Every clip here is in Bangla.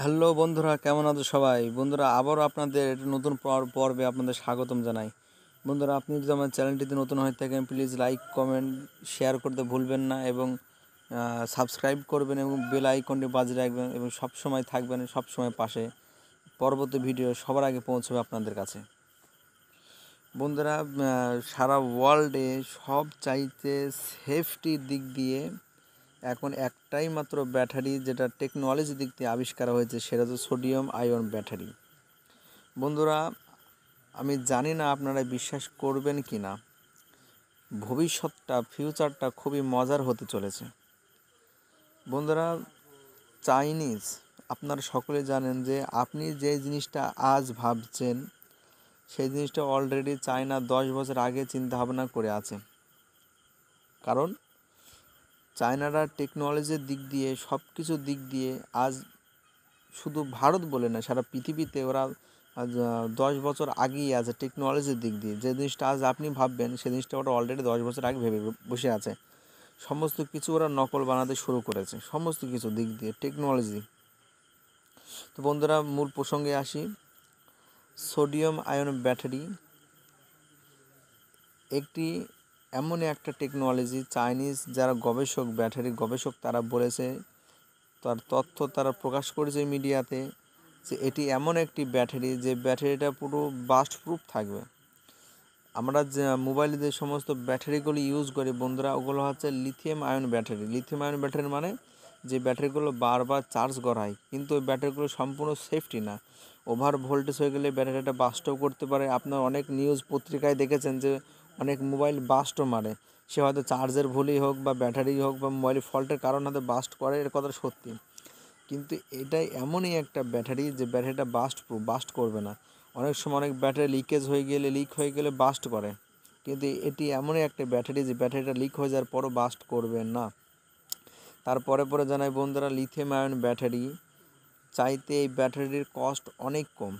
হ্যালো বন্ধুরা কেমন আছো সবাই বন্ধুরা আবারও আপনাদের নতুন পর্বে আপনাদের স্বাগতম জানাই বন্ধুরা আপনি যদি আমার চ্যানেলটিতে নতুন হয়ে থাকেন প্লিজ লাইক কমেন্ট শেয়ার করতে ভুলবেন না এবং সাবস্ক্রাইব করবেন এবং বেল আইকনটি বাজিয়ে রাখবেন এবং সব সময় থাকবেন সব সময় পাশে পরবর্তী ভিডিও সবার আগে পৌঁছবে আপনাদের কাছে বন্ধুরা সারা ওয়ার্ল্ডে সব চাইতে সেফটির দিক দিয়ে এখন একটাই মাত্র ব্যাটারি যেটা টেকনোলজি দিক দিয়ে আবিষ্কার হয়েছে সেটা হচ্ছে সোডিয়াম আয়ন ব্যাটারি বন্ধুরা আমি জানি না আপনারা বিশ্বাস করবেন কি না ভবিষ্যৎটা ফিউচারটা খুবই মজার হতে চলেছে বন্ধুরা চাইনিজ আপনারা সকলে জানেন যে আপনি যে জিনিসটা আজ ভাবছেন সেই জিনিসটা অলরেডি চায়না দশ বছর আগে চিন্তা ভাবনা করে আছে কারণ চায়নারা টেকনোলজির দিক দিয়ে সব কিছুর দিক দিয়ে আজ শুধু ভারত বলে না সারা পৃথিবীতে ওরা দশ বছর আগেই আছে টেকনোলজির দিক দিয়ে যে জিনিসটা আজ আপনি ভাববেন সে জিনিসটা ওরা অলরেডি দশ বছর আগে ভেবে বসে আছে সমস্ত কিছু ওরা নকল বানাতে শুরু করেছে সমস্ত কিছু দিক দিয়ে টেকনোলজি তো বন্ধুরা মূল প্রসঙ্গে আসি সোডিয়াম আয়ন ব্যাটারি একটি এমনই একটা টেকনোলজি চাইনিজ যারা গবেষক ব্যাটারি গবেষক তারা বলেছে তার তথ্য তারা প্রকাশ করেছে মিডিয়াতে যে এটি এমন একটি ব্যাটারি যে ব্যাটারিটা পুরো বাস্ট প্রুফ থাকবে আমরা যে মোবাইলে যে সমস্ত ব্যাটারিগুলো ইউজ করি বন্ধুরা ওগুলো হচ্ছে lithium ion battery lithium ion battery মানে যে ব্যাটারিগুলো বারবার চার্জ করায় কিন্তু ওই ব্যাটারিগুলো সম্পূর্ণ সেফটি না ওভার ভোল্টেজ হয়ে গেলে ব্যাটারিটা বাস্টও করতে পারে আপনার অনেক নিউজ পত্রিকায় দেখেছেন যে অনেক মোবাইল বাস্টও মারে সে হয়তো চার্জের ভুলই হোক বা ব্যাটারি হোক বা মোবাইল ফল্টের কারণ হয়তো বাস্ট করে এর কথা সত্যি কিন্তু এটাই এমনই একটা ব্যাটারি যে ব্যাটারিটা বাস্ট বাস্ট করবে না অনেক সময় অনেক ব্যাটারি লিকেজ হয়ে গেলে লিক হয়ে গেলে বাস্ট করে কিন্তু এটি এমনই একটা ব্যাটারি যে ব্যাটারিটা লিক হয়ে যাওয়ার পরও বাস্ট করবে না তারপরে পরে জানাই বন্ধুরা লিথিয়াম আয়ন ব্যাটারি চাইতে এই ব্যাটারির কস্ট অনেক কম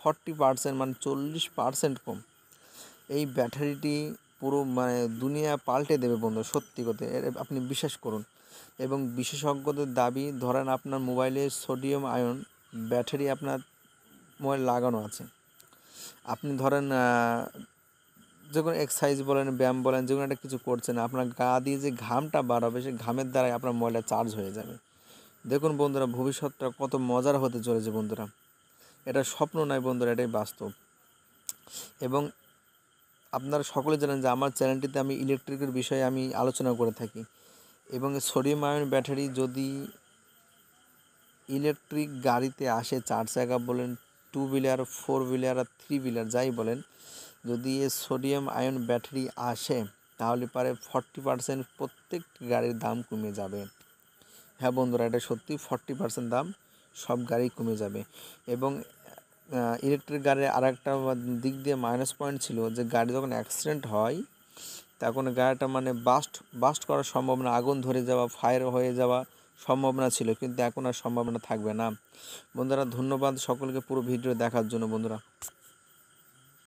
ফর্টি পার্সেন্ট মানে চল্লিশ পার্সেন্ট কম এই ব্যাটারিটি পুরো মানে দুনিয়া পাল্টে দেবে বন্ধু সত্যি কথা আপনি বিশ্বাস করুন এবং বিশেষজ্ঞদের দাবি ধরেন আপনার মোবাইলে সোডিয়াম আয়ন ব্যাটারি আপনার মোবাইল লাগানো আছে আপনি ধরেন যে কোনো এক্সারসাইজ বলেন ব্যায়াম বলেন যে কোনো একটা কিছু করছেন আপনার গা দিয়ে যে ঘামটা বাড়াবে সেই ঘামের দ্বারাই আপনার মোবাইলটা চার্জ হয়ে যাবে দেখুন বন্ধুরা ভবিষ্যৎটা কত মজার হতে চলেছে বন্ধুরা এটা স্বপ্ন নয় বন্ধুরা এটাই বাস্তব এবং আপনারা সকলে জানেন যে আমার চ্যানেলটিতে আমি ইলেকট্রিকের বিষয়ে আমি আলোচনা করে থাকি এবং সোডিয়াম আয়ন ব্যাটারি যদি ইলেকট্রিক গাড়িতে আসে চার চাকা বলেন টু হুইলার ফোর হুইলার আর থ্রি হুইলার যাই বলেন যদি এ সোডিয়াম আয়ন ব্যাটারি আসে তাহলে পারে ফর্টি পার্সেন্ট প্রত্যেক গাড়ির দাম কমে যাবে হ্যাঁ বন্ধুরা এটা সত্যি ফর্টি পার্সেন্ট দাম সব গাড়ি কমে যাবে এবং ইলেকট্রিক গাড়ির আর একটা দিক দিয়ে মাইনাস পয়েন্ট ছিল যে গাড়ি যখন অ্যাক্সিডেন্ট হয় তখন গাড়িটা মানে বাস্ট বাস্ট করার সম্ভাবনা আগুন ধরে যাওয়া ফায়ার হয়ে যাওয়া সম্ভাবনা ছিল কিন্তু এখন আর সম্ভাবনা থাকবে না বন্ধুরা ধন্যবাদ সকলকে পুরো ভিডিও দেখার জন্য বন্ধুরা